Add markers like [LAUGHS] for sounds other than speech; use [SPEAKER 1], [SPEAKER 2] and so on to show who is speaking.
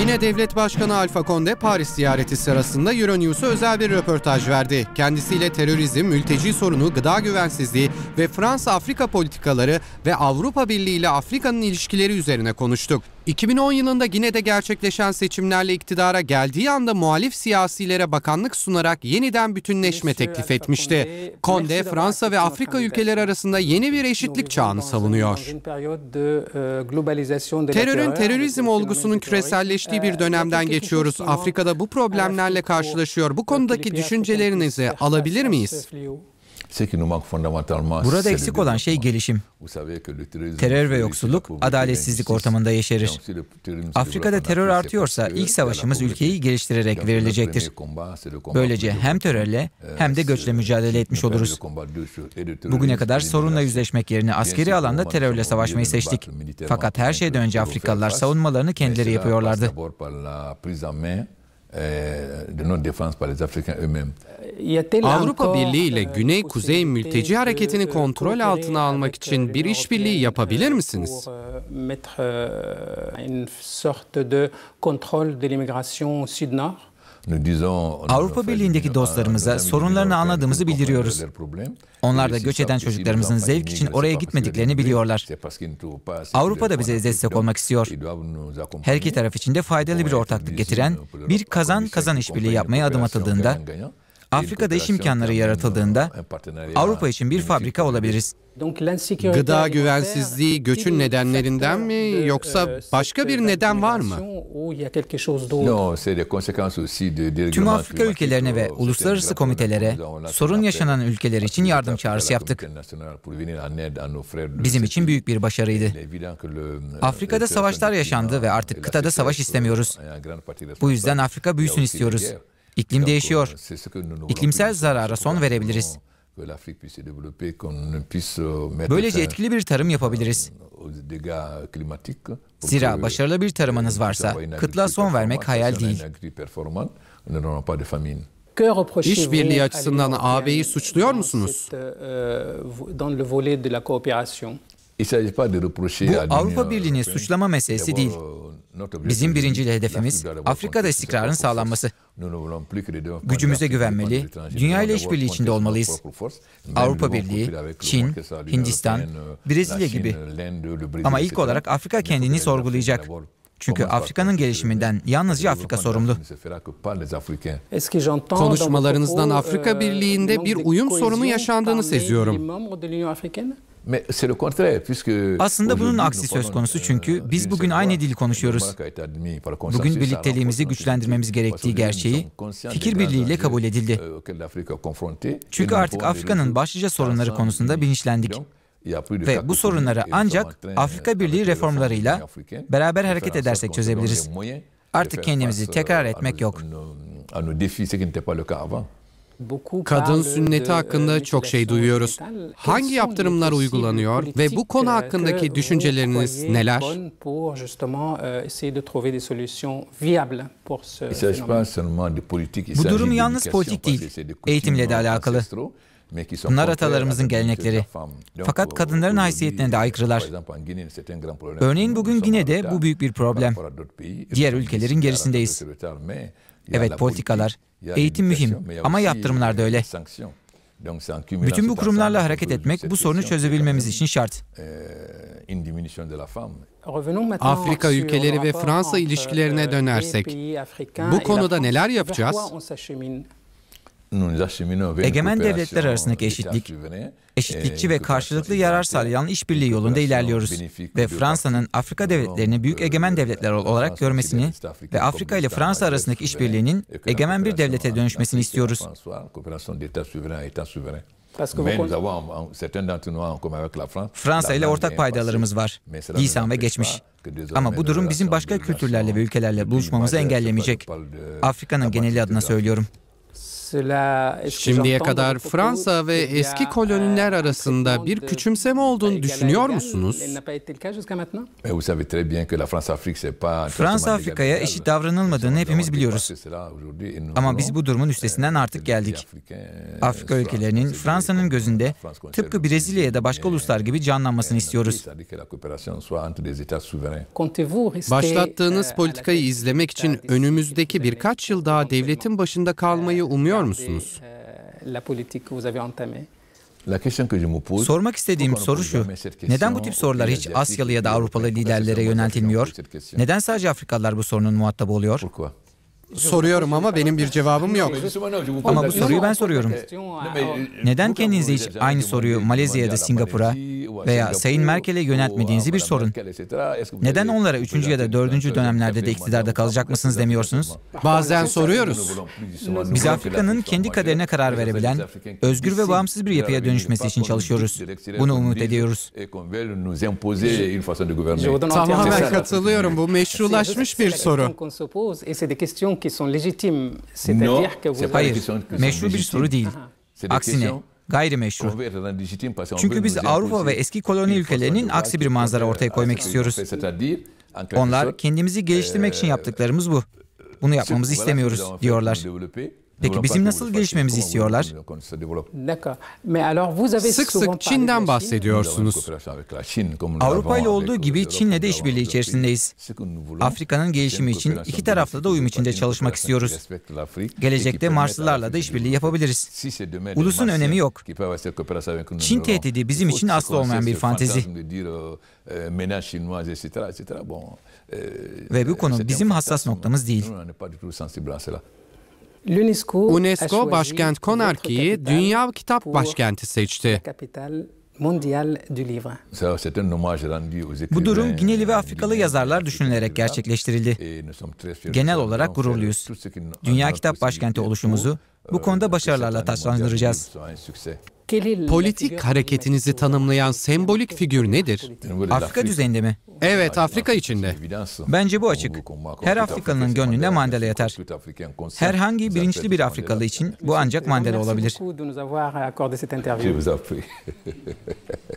[SPEAKER 1] Yine devlet başkanı Alfa Konde Paris ziyareti sırasında Euronews'a özel bir röportaj verdi. Kendisiyle terörizm, mülteci sorunu, gıda güvensizliği ve Fransa-Afrika politikaları ve Avrupa Birliği ile Afrika'nın ilişkileri üzerine konuştuk. 2010 yılında Gine'de gerçekleşen seçimlerle iktidara geldiği anda muhalif siyasilere bakanlık sunarak yeniden bütünleşme teklif etmişti. Conde Fransa ve Afrika ülkeleri arasında yeni bir eşitlik çağını savunuyor. E, Terörün terörizm olgusunun küreselleştiği bir dönemden geçiyoruz. Afrika'da bu problemlerle karşılaşıyor. Bu konudaki düşüncelerinizi alabilir miyiz?
[SPEAKER 2] Burada eksik olan şey gelişim. Terör ve yoksulluk
[SPEAKER 3] adaletsizlik ortamında yeşerir. Afrika'da terör artıyorsa ilk savaşımız ülkeyi geliştirerek verilecektir. Böylece hem terörle euh, hem de göçle mücadele etmiş oluruz. Bugüne kadar sorunla yüzleşmek yerine askeri alanda terörle savaşmayı seçtik. Fakat her şeyden önce Afrikalılar savunmalarını kendileri yapıyorlardı.
[SPEAKER 2] Euh, de non-défense par les Africains eux-mêmes. Avrupa Birliği
[SPEAKER 1] ile e, Güney-Kuzey mülteci hareketini kontrol altına almak için bir işbirliği yapabilir misiniz?
[SPEAKER 4] Euh, euh, une sorte de contrôle de l'immigration sud-nord.
[SPEAKER 3] Avrupa Birliği'ndeki dostlarımıza sorunlarını anladığımızı bildiriyoruz. Onlar da göç eden çocuklarımızın zevk için oraya gitmediklerini biliyorlar. Avrupa da bize destek olmak istiyor. Her iki taraf için de faydalı bir ortaklık getiren bir kazan kazan işbirliği yapmaya adım atıldığında Afrika'da iş imkanları yaratıldığında Avrupa için bir fabrika olabiliriz. Gıda güvensizliği
[SPEAKER 1] göçün nedenlerinden mi euh, yoksa başka bir neden var mı?
[SPEAKER 2] Tüm Afrika
[SPEAKER 3] ülkelerine ve oh, uluslararası komitelere sorun yaşanan ülkeler için yardım çağrısı yaptık.
[SPEAKER 2] Bizim için büyük bir başarıydı. Euh, Afrika'da savaşlar
[SPEAKER 3] yaşandı ve artık kıtada savaş istemiyoruz. Bu yüzden Afrika büyüsün istiyoruz. İklim değişiyor. İklimsel zarara son verebiliriz.
[SPEAKER 2] Euh, Böylece etkili
[SPEAKER 3] bir tarım yapabiliriz. Zira başarılı bir tarımınız varsa kıtlığa son vermek hayal
[SPEAKER 2] değil. İşbirliği açısından
[SPEAKER 4] AB'yi suçluyor musunuz? Euh,
[SPEAKER 2] bu
[SPEAKER 3] Avrupa Birliği'ni suçlama
[SPEAKER 4] meselesi değil. Bizim
[SPEAKER 3] birinci hedefimiz Afrika'da istikrarın sağlanması. Gücümüze güvenmeli, dünya ile işbirliği içinde olmalıyız. Avrupa Birliği, Çin, Hindistan, euh, Brezilya gibi. Ama ilk olarak Afrika kendini sorgulayacak. Çünkü Afrika'nın gelişiminden yalnızca Afrika
[SPEAKER 2] sorumlu.
[SPEAKER 4] Konuşmalarınızdan Afrika euh, Birliği'nde bir uyum sorunu yaşandığını seziyorum.
[SPEAKER 2] Aslında bunun aksi söz konusu
[SPEAKER 3] euh, çünkü biz bugün aynı dil konuşuyoruz. Bugün birlikteliğimizi güçlendirmemiz gerektiği gerçeği fikir birliğiyle kabul edildi.
[SPEAKER 2] Euh, çünkü
[SPEAKER 3] artık Afrika'nın başlıca sorunları konusunda bilinçlendik. Ve bu sorunları ancak Afrika Birliği reformlarıyla beraber hareket edersek çözebiliriz. Artık kendimizi tekrar euh, etmek yok.
[SPEAKER 2] Kadın sünneti hakkında çok şey duyuyoruz. Hangi yaptırımlar uygulanıyor ve bu konu hakkındaki
[SPEAKER 4] düşünceleriniz neler?
[SPEAKER 2] Bu durum yalnız politik değil, eğitimle de alakalı. Bunlar atalarımızın gelenekleri. Fakat kadınların haysiyetine de aykırılar. Örneğin bugün Gine'de bu büyük bir problem.
[SPEAKER 3] Diğer ülkelerin gerisindeyiz.
[SPEAKER 2] Evet politikalar, eğitim mühim ama yaptırımlar da öyle. Bütün bu kurumlarla hareket etmek bu sorunu çözebilmemiz için şart. Euh, Afrika ülkeleri ve Fransa ilişkilerine dönersek bu konuda neler yapacağız? Egemen devletler
[SPEAKER 3] arasındaki eşitlik, eşitlikçi ee, ve karşılıklı yarar sağlayan işbirliği yolunda ilerliyoruz ve Fransa'nın Afrika devletlerini büyük egemen devletler olarak görmesini ve Afrika ile Fransa arasındaki işbirliğinin egemen bir devlete dönüşmesini istiyoruz.
[SPEAKER 2] Fransa ile ortak paydalarımız var.
[SPEAKER 3] Lisan ve geçmiş. Ama bu durum bizim başka kültürlerle ve ülkelerle buluşmamızı engellemeyecek. Afrika'nın geneli adına söylüyorum.
[SPEAKER 4] Şimdiye kadar Fransa ve eski koloniler arasında bir küçümseme olduğunu düşünüyor musunuz?
[SPEAKER 2] Fransa Afrika'ya
[SPEAKER 3] eşit davranılmadığını hepimiz biliyoruz. Ama biz bu durumun üstesinden artık geldik. Afrika ülkelerinin Fransa'nın gözünde tıpkı Brezilya'da da başka uluslar gibi canlanmasını istiyoruz.
[SPEAKER 4] Başlattığınız euh, politikayı
[SPEAKER 3] izlemek için önümüzdeki
[SPEAKER 1] birkaç yıl daha devletin başında kalmayı başlamayı umuyor musunuz?
[SPEAKER 4] E, Sormak istediğim soru şu. Neden bu tip sorular hiç Asyalı ya da Avrupalı liderlere
[SPEAKER 3] yöneltilmiyor? Neden sadece Afrikalılar bu sorunun muhatabı oluyor? soruyorum ama benim bir cevabım yok.
[SPEAKER 2] Ama bu soruyu ben soruyorum.
[SPEAKER 3] Neden kendinize hiç aynı soruyu Malezya'da, Singapur'a veya Sayın Merkel'e yöneltmediğinizi bir sorun. Neden onlara üçüncü ya da dördüncü dönemlerde de iktidarda kalacak mısınız demiyorsunuz? Bazen
[SPEAKER 1] soruyoruz. Biz
[SPEAKER 2] Afrika'nın
[SPEAKER 3] kendi kaderine karar verebilen, özgür
[SPEAKER 4] ve bağımsız bir yapıya dönüşmesi için çalışıyoruz. Bunu umut ediyoruz.
[SPEAKER 2] Tamamen katılıyorum. Bu meşrulaşmış bir soru
[SPEAKER 4] qui sont légitimes. C'est-à-dire que vous Hayır, meşru bir soru değil. Aksine gayrimeşru.
[SPEAKER 3] Çünkü biz Avrupa ve eski koloni ülkelerinin aksi bir manzara ortaya koymak istiyoruz. Onlar kendimizi geliştirmek euh, için yaptıklarımız bu. Bunu
[SPEAKER 2] yapmamızı istemiyoruz diyorlar. Peki bizim nasıl gelişmemizi istiyorlar?
[SPEAKER 4] Sık sık Çin'den bahsediyorsunuz.
[SPEAKER 2] Avrupa ile
[SPEAKER 3] olduğu gibi Çin'le de işbirliği içerisindeyiz. Afrika'nın gelişimi için iki tarafla da uyum içinde çalışmak istiyoruz. Gelecekte Marslılarla da işbirliği
[SPEAKER 2] yapabiliriz. Ulusun önemi yok. Çin tehdidi bizim için asla olmayan bir fantezi. Ve bu konu euh, bizim hassas noktamız değil.
[SPEAKER 4] UNESCO başkent Konarki'yi Dünya Kitap Başkenti
[SPEAKER 2] seçti.
[SPEAKER 3] Bu durum Gineli ve Afrikalı yazarlar düşünülerek gerçekleştirildi. Genel olarak gururluyuz. Dünya Kitap Başkenti oluşumuzu bu euh, konuda başarılarla taçlandıracağız.
[SPEAKER 4] Politik hareketinizi
[SPEAKER 3] şey tanımlayan sembolik figür nedir? Afrika düzeninde mi? Evet, Afrika içinde. Bence bu açık. Her Afrikalının gönlünde Mandela yatar.
[SPEAKER 2] Herhangi bilinçli bir Afrikalı için bu ancak Mandela olabilir. [LAUGHS]